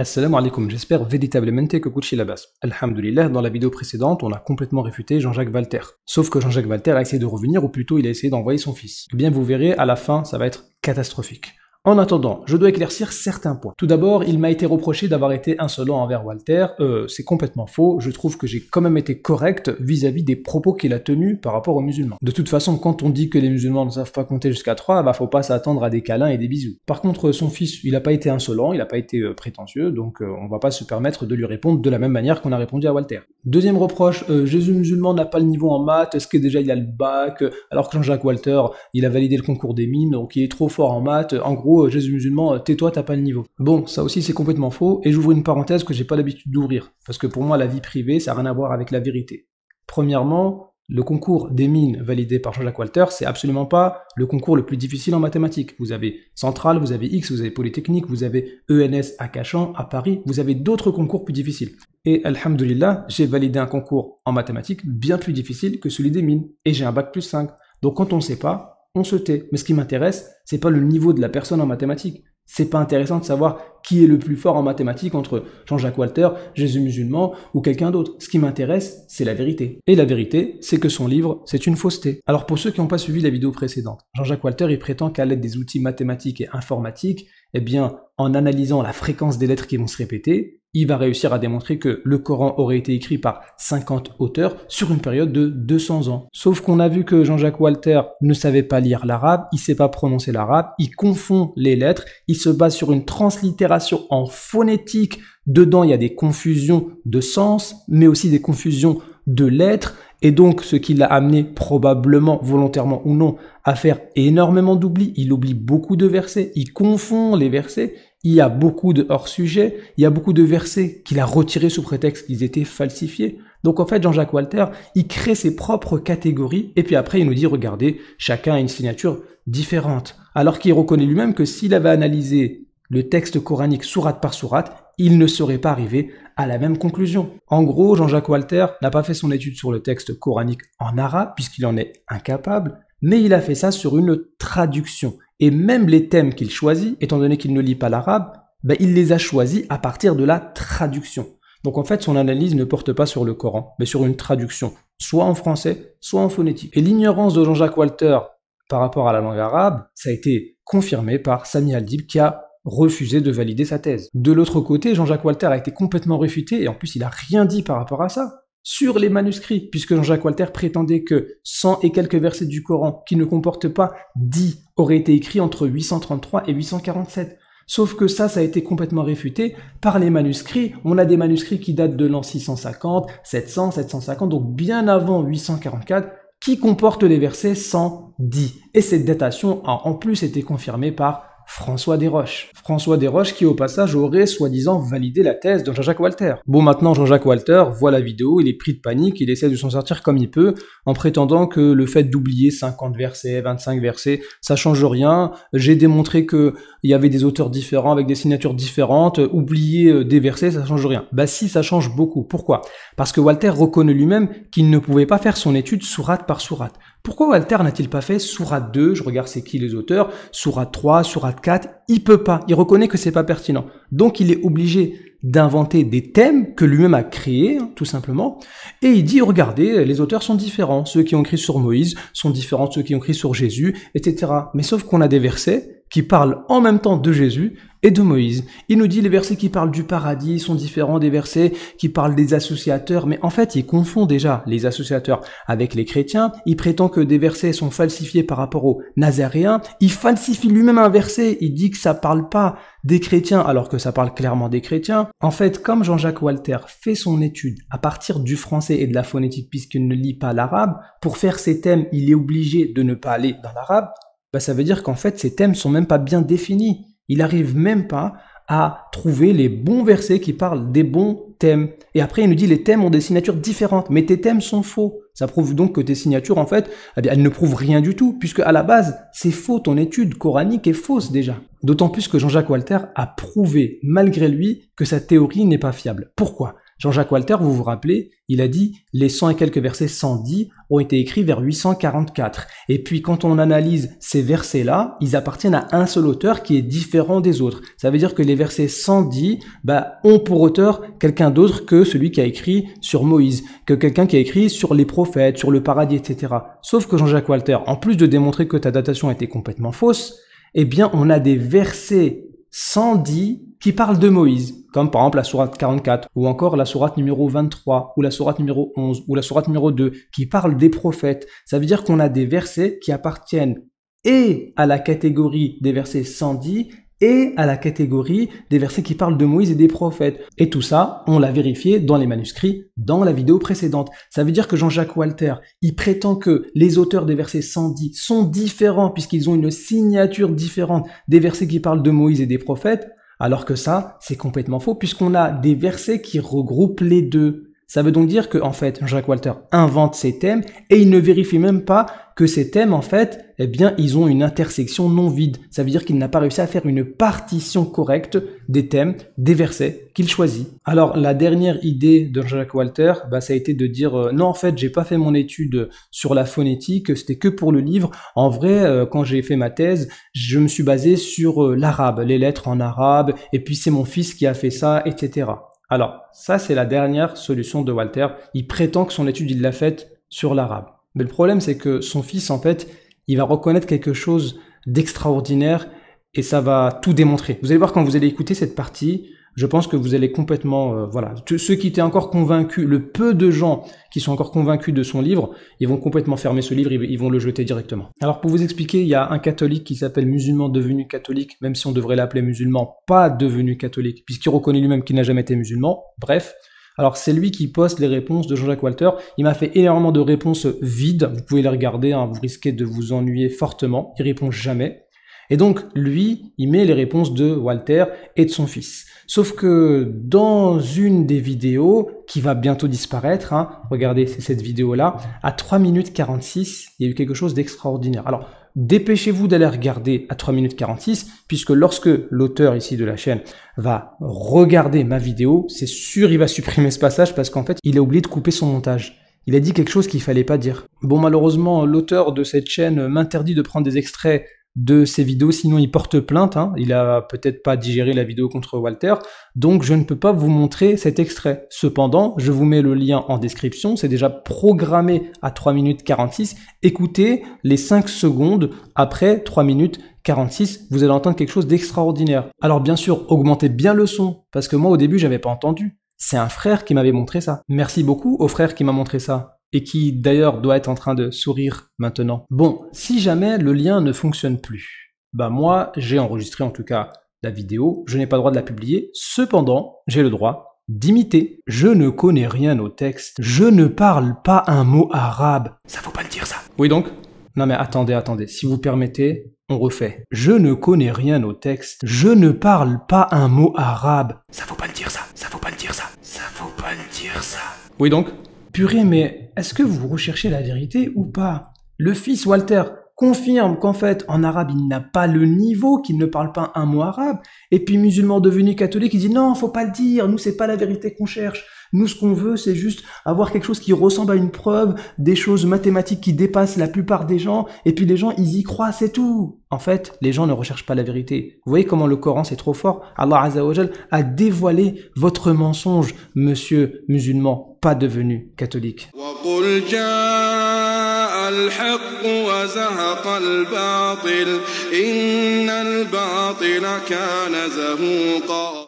Assalamu alaikum, j'espère véritablement que la Alhamdulillah, dans la vidéo précédente, on a complètement réfuté Jean-Jacques Walter. Sauf que Jean-Jacques Walter a essayé de revenir, ou plutôt il a essayé d'envoyer son fils. Eh bien, vous verrez, à la fin, ça va être catastrophique. En attendant, je dois éclaircir certains points. Tout d'abord, il m'a été reproché d'avoir été insolent envers Walter. Euh, c'est complètement faux. Je trouve que j'ai quand même été correct vis-à-vis des propos qu'il a tenus par rapport aux musulmans. De toute façon, quand on dit que les musulmans ne savent pas compter jusqu'à 3, bah faut pas s'attendre à des câlins et des bisous. Par contre, son fils, il n'a pas été insolent, il n'a pas été euh, prétentieux, donc euh, on va pas se permettre de lui répondre de la même manière qu'on a répondu à Walter. Deuxième reproche, Jésus musulman n'a pas le niveau en maths, est-ce que déjà il a le bac, alors que Jean-Jacques Walter, il a validé le concours des mines, donc il est trop fort en maths. En gros, Jésus euh, musulman, euh, tais-toi, t'as pas le niveau. Bon, ça aussi c'est complètement faux, et j'ouvre une parenthèse que j'ai pas l'habitude d'ouvrir, parce que pour moi la vie privée, ça n'a rien à voir avec la vérité. Premièrement, le concours des mines validé par Jean-Jacques Walter, c'est absolument pas le concours le plus difficile en mathématiques. Vous avez Centrale, vous avez X, vous avez Polytechnique, vous avez ENS à Cachan, à Paris, vous avez d'autres concours plus difficiles. Et alhamdulillah, j'ai validé un concours en mathématiques bien plus difficile que celui des mines. Et j'ai un bac plus 5. Donc quand on ne sait pas, on se tait. Mais ce qui m'intéresse, c'est pas le niveau de la personne en mathématiques. C'est pas intéressant de savoir qui est le plus fort en mathématiques entre Jean-Jacques Walter, Jésus musulman ou quelqu'un d'autre. Ce qui m'intéresse, c'est la vérité. Et la vérité, c'est que son livre, c'est une fausseté. Alors pour ceux qui n'ont pas suivi la vidéo précédente, Jean-Jacques Walter, il prétend qu'à l'aide des outils mathématiques et informatiques, eh bien, en analysant la fréquence des lettres qui vont se répéter, il va réussir à démontrer que le Coran aurait été écrit par 50 auteurs sur une période de 200 ans. Sauf qu'on a vu que Jean-Jacques Walter ne savait pas lire l'arabe, il ne sait pas prononcer l'arabe, il confond les lettres, il se base sur une translittération en phonétique. Dedans, il y a des confusions de sens, mais aussi des confusions de lettres. Et donc, ce qui l'a amené probablement, volontairement ou non, à faire énormément d'oubli. Il oublie beaucoup de versets, il confond les versets, il y a beaucoup de hors sujet il y a beaucoup de versets qu'il a retirés sous prétexte qu'ils étaient falsifiés. Donc en fait, Jean-Jacques Walter, il crée ses propres catégories, et puis après, il nous dit, regardez, chacun a une signature différente. Alors qu'il reconnaît lui-même que s'il avait analysé le texte coranique sourate par sourate, il ne serait pas arrivé à la même conclusion. En gros, Jean-Jacques Walter n'a pas fait son étude sur le texte coranique en arabe, puisqu'il en est incapable, mais il a fait ça sur une traduction. Et même les thèmes qu'il choisit, étant donné qu'il ne lit pas l'arabe, ben, il les a choisis à partir de la traduction. Donc en fait, son analyse ne porte pas sur le Coran, mais sur une traduction, soit en français, soit en phonétique. Et l'ignorance de Jean-Jacques Walter par rapport à la langue arabe, ça a été confirmé par Sami Aldib, qui a refusé de valider sa thèse. De l'autre côté, Jean-Jacques Walter a été complètement réfuté et en plus il a rien dit par rapport à ça sur les manuscrits, puisque Jean-Jacques Walter prétendait que 100 et quelques versets du Coran qui ne comportent pas 10 auraient été écrits entre 833 et 847. Sauf que ça, ça a été complètement réfuté par les manuscrits. On a des manuscrits qui datent de l'an 650, 700, 750, donc bien avant 844, qui comportent les versets 110. Et cette datation a en plus été confirmée par François Desroches. François Desroches qui au passage aurait soi-disant validé la thèse de Jean-Jacques Walter. Bon maintenant Jean-Jacques Walter voit la vidéo, il est pris de panique, il essaie de s'en sortir comme il peut en prétendant que le fait d'oublier 50 versets, 25 versets, ça change rien. J'ai démontré que il y avait des auteurs différents avec des signatures différentes, euh, oublier des euh, versets, ça change rien. Bah si, ça change beaucoup. Pourquoi Parce que Walter reconnaît lui-même qu'il ne pouvait pas faire son étude sourate par sourate. Pourquoi Walter n'a-t-il pas fait sourate 2, je regarde c'est qui les auteurs, sourate 3, sourate 4, il peut pas, il reconnaît que c'est pas pertinent. Donc il est obligé d'inventer des thèmes que lui-même a créés, hein, tout simplement. Et il dit, regardez, les auteurs sont différents. Ceux qui ont écrit sur Moïse sont différents de ceux qui ont écrit sur Jésus, etc. Mais sauf qu'on a des versets qui parle en même temps de Jésus et de Moïse. Il nous dit les versets qui parlent du paradis sont différents des versets qui parlent des associateurs, mais en fait, il confond déjà les associateurs avec les chrétiens, il prétend que des versets sont falsifiés par rapport aux nazaréens, il falsifie lui-même un verset, il dit que ça parle pas des chrétiens alors que ça parle clairement des chrétiens. En fait, comme Jean-Jacques Walter fait son étude à partir du français et de la phonétique puisqu'il ne lit pas l'arabe, pour faire ses thèmes, il est obligé de ne pas aller dans l'arabe, bah, ça veut dire qu'en fait, ces thèmes sont même pas bien définis. Il n'arrive même pas à trouver les bons versets qui parlent des bons thèmes. Et après, il nous dit les thèmes ont des signatures différentes, mais tes thèmes sont faux. Ça prouve donc que tes signatures, en fait, eh elles ne prouvent rien du tout, puisque à la base, c'est faux, ton étude coranique est fausse déjà. D'autant plus que Jean-Jacques Walter a prouvé, malgré lui, que sa théorie n'est pas fiable. Pourquoi Jean-Jacques Walter, vous vous rappelez, il a dit les 100 et quelques versets 110 ont été écrits vers 844. Et puis quand on analyse ces versets-là, ils appartiennent à un seul auteur qui est différent des autres. Ça veut dire que les versets 110 bah, ont pour auteur quelqu'un d'autre que celui qui a écrit sur Moïse, que quelqu'un qui a écrit sur les prophètes, sur le paradis, etc. Sauf que Jean-Jacques Walter, en plus de démontrer que ta datation était complètement fausse, eh bien on a des versets 110 qui parlent de Moïse, comme par exemple la sourate 44, ou encore la sourate numéro 23, ou la sourate numéro 11, ou la sourate numéro 2, qui parle des prophètes. Ça veut dire qu'on a des versets qui appartiennent et à la catégorie des versets 110 et à la catégorie des versets qui parlent de Moïse et des prophètes. Et tout ça, on l'a vérifié dans les manuscrits, dans la vidéo précédente. Ça veut dire que Jean-Jacques Walter, il prétend que les auteurs des versets 110 sont différents puisqu'ils ont une signature différente des versets qui parlent de Moïse et des prophètes. Alors que ça, c'est complètement faux puisqu'on a des versets qui regroupent les deux. Ça veut donc dire que, en fait, Jacques Walter invente ces thèmes et il ne vérifie même pas que ces thèmes, en fait, eh bien, ils ont une intersection non vide. Ça veut dire qu'il n'a pas réussi à faire une partition correcte des thèmes, des versets qu'il choisit. Alors, la dernière idée de Jacques Walter, bah, ça a été de dire euh, non, en fait, j'ai pas fait mon étude sur la phonétique, c'était que pour le livre. En vrai, euh, quand j'ai fait ma thèse, je me suis basé sur euh, l'arabe, les lettres en arabe, et puis c'est mon fils qui a fait ça, etc. Alors, ça, c'est la dernière solution de Walter. Il prétend que son étude, il l'a faite sur l'arabe. Mais le problème, c'est que son fils, en fait, il va reconnaître quelque chose d'extraordinaire et ça va tout démontrer. Vous allez voir quand vous allez écouter cette partie, je pense que vous allez complètement, euh, voilà, ceux qui étaient encore convaincus, le peu de gens qui sont encore convaincus de son livre, ils vont complètement fermer ce livre, ils vont le jeter directement. Alors pour vous expliquer, il y a un catholique qui s'appelle musulman devenu catholique, même si on devrait l'appeler musulman, pas devenu catholique, puisqu'il reconnaît lui-même qu'il n'a jamais été musulman, bref. Alors c'est lui qui poste les réponses de Jean-Jacques Walter. Il m'a fait énormément de réponses vides. Vous pouvez les regarder, hein, vous risquez de vous ennuyer fortement. Il répond jamais. Et donc, lui, il met les réponses de Walter et de son fils. Sauf que dans une des vidéos, qui va bientôt disparaître, hein, regardez, c'est cette vidéo-là, à 3 minutes 46, il y a eu quelque chose d'extraordinaire. Alors, dépêchez-vous d'aller regarder à 3 minutes 46, puisque lorsque l'auteur ici de la chaîne va regarder ma vidéo, c'est sûr il va supprimer ce passage parce qu'en fait, il a oublié de couper son montage. Il a dit quelque chose qu'il fallait pas dire. Bon, malheureusement, l'auteur de cette chaîne m'interdit de prendre des extraits de ces vidéos, sinon il porte plainte, hein. il a peut-être pas digéré la vidéo contre Walter, donc je ne peux pas vous montrer cet extrait. Cependant, je vous mets le lien en description, c'est déjà programmé à 3 minutes 46, écoutez les 5 secondes après 3 minutes 46, vous allez entendre quelque chose d'extraordinaire. Alors bien sûr, augmentez bien le son, parce que moi au début j'avais pas entendu. C'est un frère qui m'avait montré ça. Merci beaucoup au frère qui m'a montré ça et qui d'ailleurs doit être en train de sourire maintenant. Bon, si jamais le lien ne fonctionne plus, bah moi j'ai enregistré en tout cas la vidéo, je n'ai pas le droit de la publier, cependant j'ai le droit d'imiter. Je ne connais rien au texte, je ne parle pas un mot arabe. Ça faut pas le dire ça. Oui donc Non mais attendez, attendez, si vous permettez, on refait. Je ne connais rien au texte, je ne parle pas un mot arabe. Ça faut pas le dire ça, ça faut pas le dire ça, ça faut pas le dire ça. Oui donc Purée mais est-ce que vous recherchez la vérité ou pas Le fils Walter confirme qu'en fait, en arabe, il n'a pas le niveau, qu'il ne parle pas un mot arabe, et puis musulman devenu catholique, il dit non, faut pas le dire, nous, c'est pas la vérité qu'on cherche. Nous, ce qu'on veut, c'est juste avoir quelque chose qui ressemble à une preuve, des choses mathématiques qui dépassent la plupart des gens, et puis les gens, ils y croient, c'est tout. En fait, les gens ne recherchent pas la vérité. Vous voyez comment le Coran, c'est trop fort Allah Azzawajal a dévoilé votre mensonge, monsieur musulman, pas devenu catholique. قل جاء الحق وزهق الباطل إن الباطل كان زهوقا